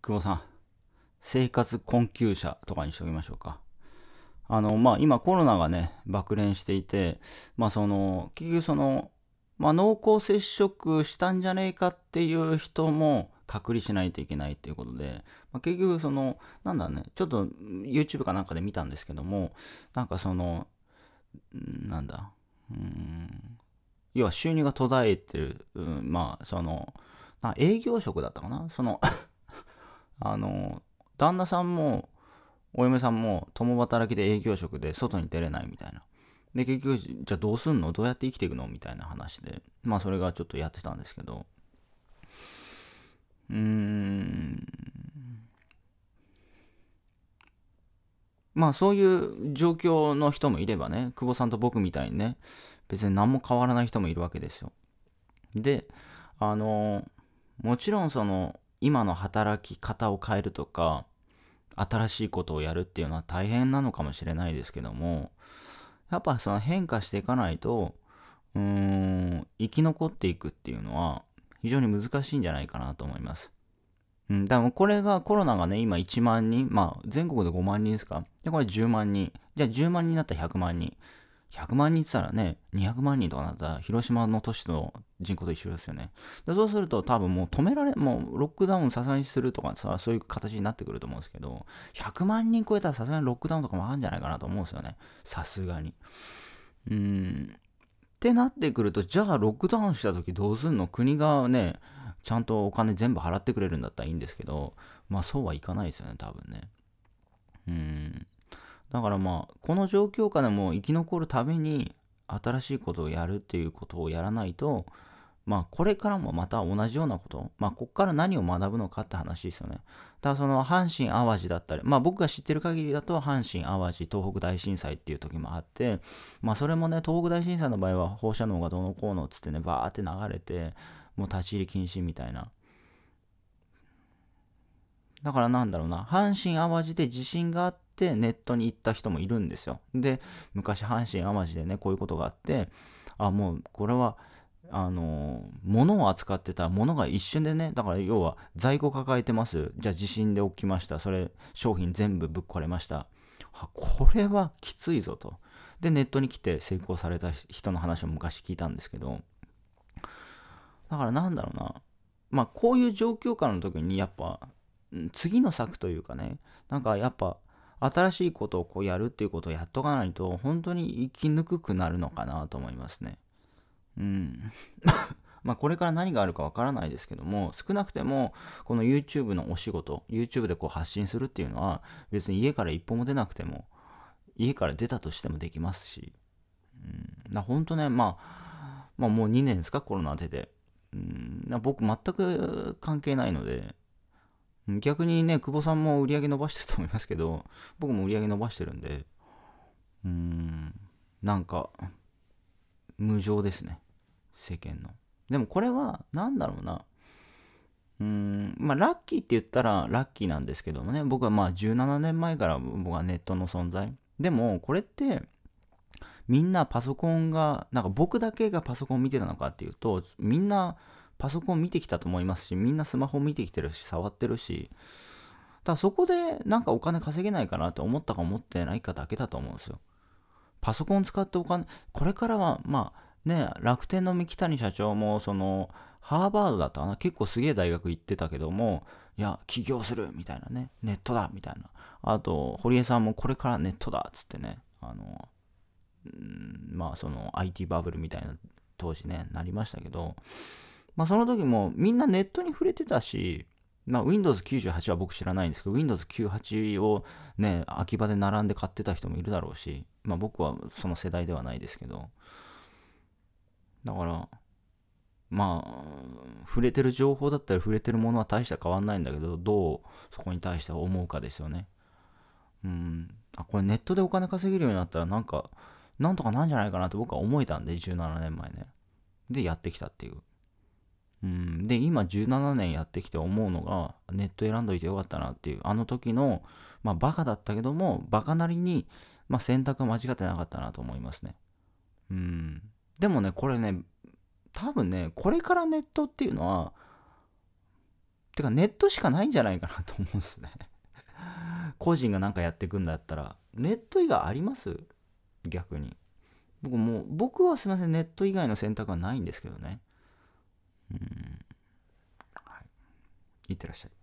久保さん、生活困窮者とかにしておきましょうか。あの、まあ、今コロナがね、爆連していて、まあ、その、結局その、まあ、濃厚接触したんじゃねえかっていう人も隔離しないといけないっていうことで、まあ、結局その、なんだね、ちょっと YouTube かなんかで見たんですけども、なんかその、なんだ、うん、要は収入が途絶えてる、うん、まあ、その、営業職だったかなそのあの旦那さんもお嫁さんも共働きで営業職で外に出れないみたいな。で結局じゃあどうすんのどうやって生きていくのみたいな話でまあそれがちょっとやってたんですけどうーんまあそういう状況の人もいればね久保さんと僕みたいにね別に何も変わらない人もいるわけですよであのもちろんその今の働き方を変えるとか新しいことをやるっていうのは大変なのかもしれないですけどもやっぱその変化していかないとうーん生き残っていくっていうのは非常に難しいんじゃないかなと思います。うん、だからこれがコロナがね、今1万人、まあ全国で5万人ですか。で、これ10万人。じゃあ10万人になったら100万人。100万人って言ったらね、200万人とかなったら、広島の都市の人口と一緒ですよね。でそうすると、多分もう止められ、もうロックダウンさすがにするとかさ、そういう形になってくると思うんですけど、100万人超えたらさすがにロックダウンとかもあるんじゃないかなと思うんですよね。さすがに。うーん。ってなってくると、じゃあロックダウンした時どうすんの国がね、ちゃんとお金全部払ってくれるんだったらいいんですけど、まあそうはいかないですよね、多分ね。だからまあこの状況下でも生き残るために新しいことをやるっていうことをやらないとまあこれからもまた同じようなことまあこっから何を学ぶのかって話ですよねだからその阪神・淡路だったりまあ僕が知ってる限りだと阪神・淡路東北大震災っていう時もあってまあそれもね東北大震災の場合は放射能がどうのこうのっつってねバーって流れてもう立ち入り禁止みたいなだからなんだろうな阪神・淡路で地震があっててネットに行った人もいるんですよ。で、昔阪神・淡路でね、こういうことがあって、あ、もうこれは、あの物を扱ってた物が一瞬でねだから要は在庫抱えてますじゃあ地震で起きましたそれ商品全部ぶっ壊れましたこれはきついぞとでネットに来て成功された人の話を昔聞いたんですけどだからなんだろうなまあこういう状況下の時にやっぱ次の策というかねなんかやっぱ新しいことをこうやるっていうことをやっとかないと、本当に生きにくくなるのかなと思いますね。うん。まあこれから何があるかわからないですけども、少なくてもこの YouTube のお仕事、YouTube でこう発信するっていうのは、別に家から一歩も出なくても、家から出たとしてもできますし、うん、だ本当ね、まあ、まあもう2年ですか、コロナ出て。うん、僕全く関係ないので、逆にね、久保さんも売り上げ伸ばしてると思いますけど、僕も売り上げ伸ばしてるんで、うーん、なんか、無情ですね。世間の。でもこれは、何だろうな。うーん、まあ、ラッキーって言ったらラッキーなんですけどもね、僕はまあ17年前から僕はネットの存在。でも、これって、みんなパソコンが、なんか僕だけがパソコン見てたのかっていうと、みんな、パソコン見てきたと思いますし、みんなスマホ見てきてるし、触ってるし、ただそこでなんかお金稼げないかなって思ったか思ってないかだけだと思うんですよ。パソコン使ってお金、これからは、まあね、楽天の三木谷社長も、その、ハーバードだったかな、結構すげえ大学行ってたけども、いや、起業するみたいなね、ネットだみたいな。あと、堀江さんもこれからネットだっつってね、あの、まあその IT バブルみたいな当時ね、なりましたけど、まあ、その時もみんなネットに触れてたし、まあ、Windows98 は僕知らないんですけど、Windows98 をね、秋葉で並んで買ってた人もいるだろうし、まあ、僕はその世代ではないですけど、だから、まあ、触れてる情報だったり触れてるものは大した変わんないんだけど、どうそこに対して思うかですよね。うん。あ、これネットでお金稼げるようになったらなんか、なんとかなんじゃないかなって僕は思えたんで、17年前ね。で、やってきたっていう。うん、で今17年やってきて思うのがネット選んどいてよかったなっていうあの時の、まあ、バカだったけどもバカなりに、まあ、選択間違ってなかったなと思いますねうんでもねこれね多分ねこれからネットっていうのはてかネットしかないんじゃないかなと思うんですね 個人が何かやってくんだったらネット以外あります逆に僕も僕はすいませんネット以外の選択はないんですけどねうんはいいってらっしゃい